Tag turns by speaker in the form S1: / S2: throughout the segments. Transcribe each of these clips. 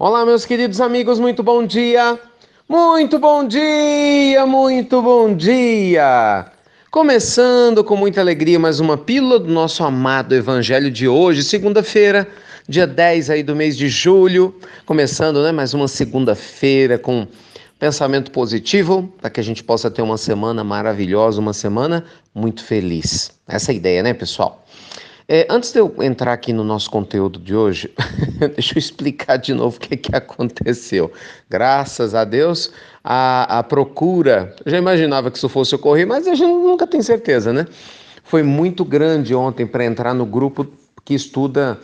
S1: Olá, meus queridos amigos, muito bom dia! Muito bom dia, muito bom dia! Começando com muita alegria mais uma pílula do nosso amado Evangelho de hoje, segunda-feira, dia 10 aí do mês de julho. Começando, né, mais uma segunda-feira com pensamento positivo, para que a gente possa ter uma semana maravilhosa, uma semana muito feliz. Essa é a ideia, né, pessoal? É, antes de eu entrar aqui no nosso conteúdo de hoje, deixa eu explicar de novo o que, que aconteceu. Graças a Deus, a, a procura, eu já imaginava que isso fosse ocorrer, mas a gente nunca tem certeza, né? Foi muito grande ontem para entrar no grupo que estuda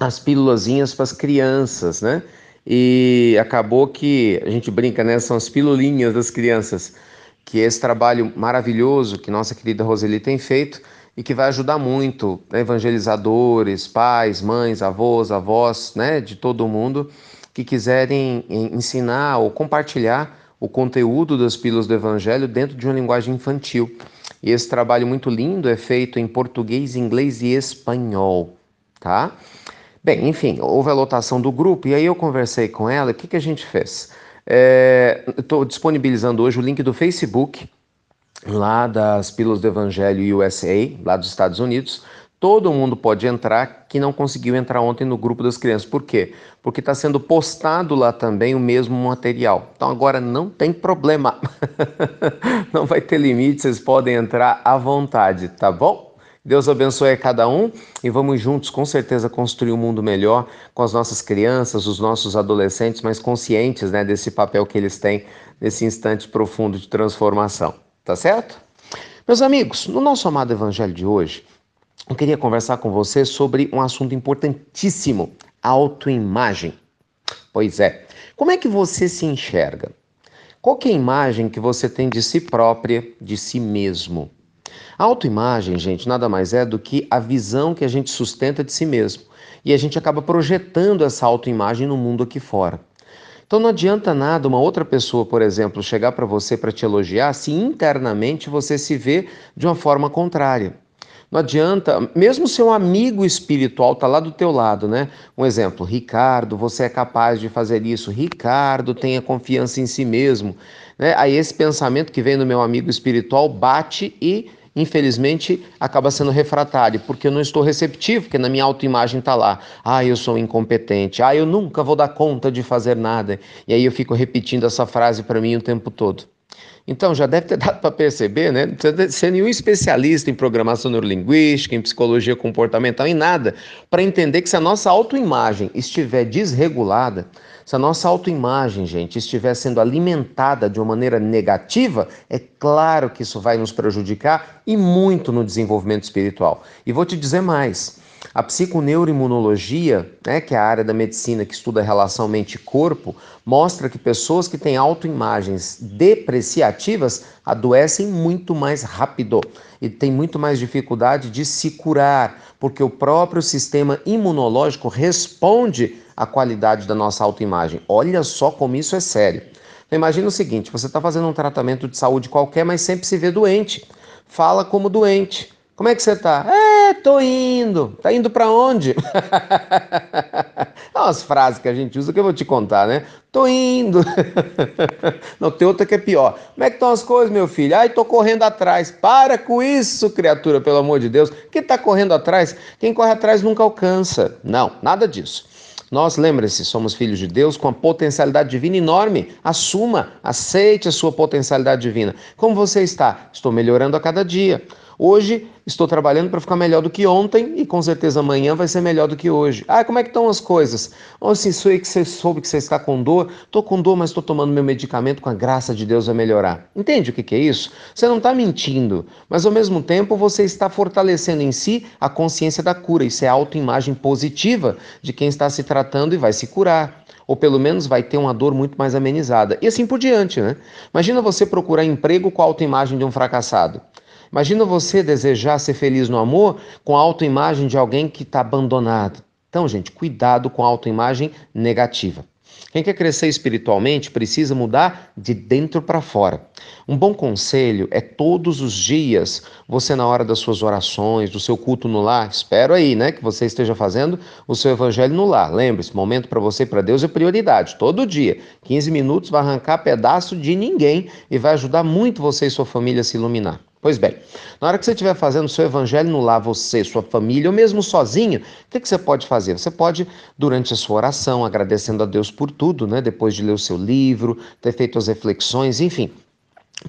S1: as pílulazinhas para as crianças, né? E acabou que a gente brinca, né? São as pilulinhas das crianças. Que é esse trabalho maravilhoso que nossa querida Roseli tem feito e que vai ajudar muito né, evangelizadores, pais, mães, avós, avós, né, de todo mundo que quiserem ensinar ou compartilhar o conteúdo das pílulas do Evangelho dentro de uma linguagem infantil. E esse trabalho muito lindo é feito em português, inglês e espanhol, tá? Bem, enfim, houve a lotação do grupo e aí eu conversei com ela. O que, que a gente fez? Estou é, disponibilizando hoje o link do Facebook lá das Pílulas do Evangelho USA, lá dos Estados Unidos, todo mundo pode entrar que não conseguiu entrar ontem no grupo das crianças. Por quê? Porque está sendo postado lá também o mesmo material. Então agora não tem problema. não vai ter limite, vocês podem entrar à vontade, tá bom? Deus abençoe a cada um e vamos juntos, com certeza, construir um mundo melhor com as nossas crianças, os nossos adolescentes, mais conscientes né, desse papel que eles têm nesse instante profundo de transformação. Tá certo? Meus amigos, no nosso amado Evangelho de hoje, eu queria conversar com você sobre um assunto importantíssimo: a autoimagem. Pois é, como é que você se enxerga? Qual é a imagem que você tem de si própria, de si mesmo? A autoimagem, gente, nada mais é do que a visão que a gente sustenta de si mesmo. E a gente acaba projetando essa autoimagem no mundo aqui fora. Então não adianta nada uma outra pessoa, por exemplo, chegar para você para te elogiar se internamente você se vê de uma forma contrária. Não adianta, mesmo seu amigo espiritual está lá do teu lado, né? Um exemplo, Ricardo, você é capaz de fazer isso. Ricardo, tenha confiança em si mesmo. Né? Aí esse pensamento que vem do meu amigo espiritual bate e infelizmente, acaba sendo refratário, porque eu não estou receptivo, porque na minha autoimagem está lá. Ah, eu sou incompetente. Ah, eu nunca vou dar conta de fazer nada. E aí eu fico repetindo essa frase para mim o tempo todo. Então, já deve ter dado para perceber, né? Ser nenhum especialista em programação neurolinguística, em psicologia comportamental, em nada, para entender que se a nossa autoimagem estiver desregulada, se a nossa autoimagem, gente, estiver sendo alimentada de uma maneira negativa, é claro que isso vai nos prejudicar e muito no desenvolvimento espiritual. E vou te dizer mais. A psiconeuroimunologia, né, que é a área da medicina que estuda a relação mente-corpo, mostra que pessoas que têm autoimagens depreciativas adoecem muito mais rápido e têm muito mais dificuldade de se curar, porque o próprio sistema imunológico responde a qualidade da nossa autoimagem. Olha só como isso é sério. Então, imagina o seguinte: você está fazendo um tratamento de saúde qualquer, mas sempre se vê doente. Fala como doente. Como é que você está? É, tô indo. Tá indo para onde? É umas frases que a gente usa que eu vou te contar, né? Tô indo. Não, tem outra que é pior. Como é que estão as coisas, meu filho? Ai, tô correndo atrás. Para com isso, criatura, pelo amor de Deus. Quem tá correndo atrás? Quem corre atrás nunca alcança. Não, nada disso. Nós, lembre-se, somos filhos de Deus com a potencialidade divina enorme. Assuma, aceite a sua potencialidade divina. Como você está? Estou melhorando a cada dia. Hoje estou trabalhando para ficar melhor do que ontem e com certeza amanhã vai ser melhor do que hoje. Ah, como é que estão as coisas? Ou assim, eu que você soube que você está com dor, estou com dor, mas estou tomando meu medicamento com a graça de Deus vai melhorar. Entende o que, que é isso? Você não está mentindo, mas ao mesmo tempo você está fortalecendo em si a consciência da cura. Isso é autoimagem positiva de quem está se tratando e vai se curar ou pelo menos vai ter uma dor muito mais amenizada. E assim por diante, né? Imagina você procurar emprego com a autoimagem de um fracassado. Imagina você desejar ser feliz no amor com a autoimagem de alguém que está abandonado. Então, gente, cuidado com a autoimagem negativa. Quem quer crescer espiritualmente precisa mudar de dentro para fora. Um bom conselho é todos os dias, você na hora das suas orações, do seu culto no lar, espero aí, né, que você esteja fazendo o seu evangelho no lar. Lembre-se, momento para você e para Deus é prioridade, todo dia. 15 minutos vai arrancar pedaço de ninguém e vai ajudar muito você e sua família a se iluminar. Pois bem, na hora que você estiver fazendo o seu evangelho no lar, você, sua família, ou mesmo sozinho, o que, que você pode fazer? Você pode, durante a sua oração, agradecendo a Deus por tudo, né? Depois de ler o seu livro, ter feito as reflexões, enfim,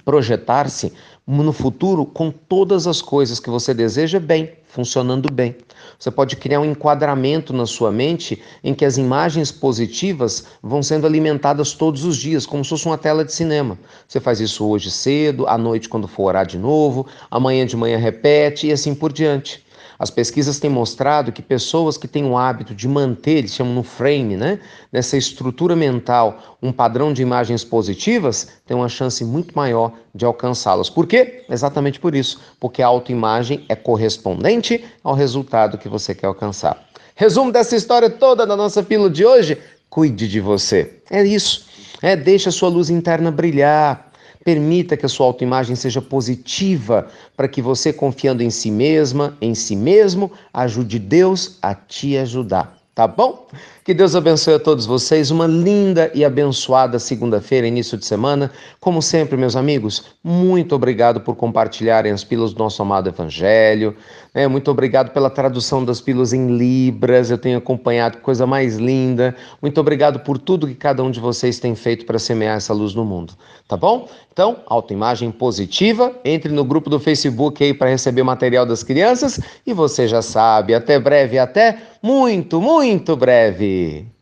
S1: projetar-se no futuro com todas as coisas que você deseja bem, funcionando bem. Você pode criar um enquadramento na sua mente em que as imagens positivas vão sendo alimentadas todos os dias, como se fosse uma tela de cinema. Você faz isso hoje cedo, à noite quando for orar de novo, amanhã de manhã repete e assim por diante. As pesquisas têm mostrado que pessoas que têm o hábito de manter, eles chamam no frame, né, nessa estrutura mental, um padrão de imagens positivas, têm uma chance muito maior de alcançá-las. Por quê? Exatamente por isso, porque a autoimagem é correspondente ao resultado que você quer alcançar. Resumo dessa história toda da nossa pílula de hoje: cuide de você. É isso. É, deixa a sua luz interna brilhar, Permita que a sua autoimagem seja positiva para que você, confiando em si mesma, em si mesmo, ajude Deus a te ajudar. Tá bom? Que Deus abençoe a todos vocês. Uma linda e abençoada segunda-feira, início de semana. Como sempre, meus amigos, muito obrigado por compartilharem as pílulas do nosso amado Evangelho. é Muito obrigado pela tradução das pílulas em Libras. Eu tenho acompanhado coisa mais linda. Muito obrigado por tudo que cada um de vocês tem feito para semear essa luz no mundo. Tá bom? Então, autoimagem positiva. Entre no grupo do Facebook aí para receber o material das crianças. E você já sabe, até breve, até muito, muito breve. lagi